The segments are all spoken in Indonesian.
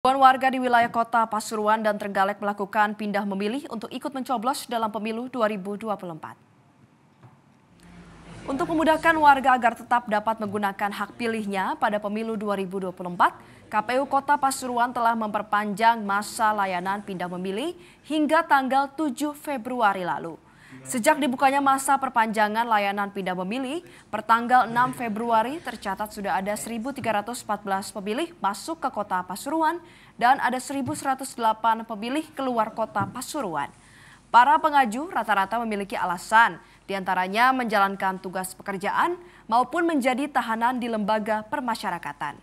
Puan warga di wilayah kota Pasuruan dan Trenggalek melakukan pindah memilih untuk ikut mencoblos dalam pemilu 2024. Untuk memudahkan warga agar tetap dapat menggunakan hak pilihnya pada pemilu 2024, KPU Kota Pasuruan telah memperpanjang masa layanan pindah memilih hingga tanggal 7 Februari lalu. Sejak dibukanya masa perpanjangan layanan pindah memilih, pertanggal 6 Februari tercatat sudah ada 1.314 pemilih masuk ke kota Pasuruan dan ada 1.108 pemilih keluar kota Pasuruan. Para pengaju rata-rata memiliki alasan, diantaranya menjalankan tugas pekerjaan maupun menjadi tahanan di lembaga permasyarakatan.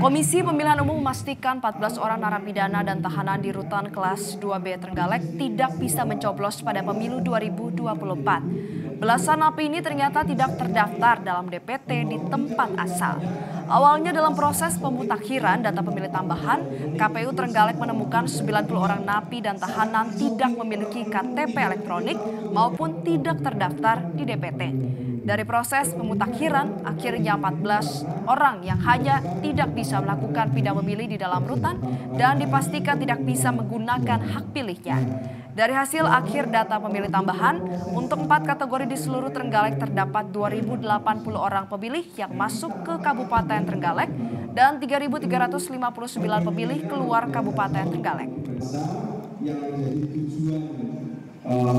Komisi Pemilihan Umum memastikan 14 orang narapidana dan tahanan di rutan kelas 2B Trenggalek tidak bisa mencoblos pada pemilu 2024. Belasan napi ini ternyata tidak terdaftar dalam DPT di tempat asal. Awalnya dalam proses pemutakhiran data pemilih tambahan, KPU Trenggalek menemukan 90 orang napi dan tahanan tidak memiliki KTP elektronik maupun tidak terdaftar di DPT. Dari proses pemutakhiran, akhirnya 14 orang yang hanya tidak bisa melakukan pindah memilih di dalam rutan dan dipastikan tidak bisa menggunakan hak pilihnya. Dari hasil akhir data pemilih tambahan, untuk empat kategori di seluruh Trenggalek terdapat 2.080 orang pemilih yang masuk ke Kabupaten Trenggalek dan 3.359 pemilih keluar Kabupaten Trenggalek. Yang eh, menjadi tujuan orang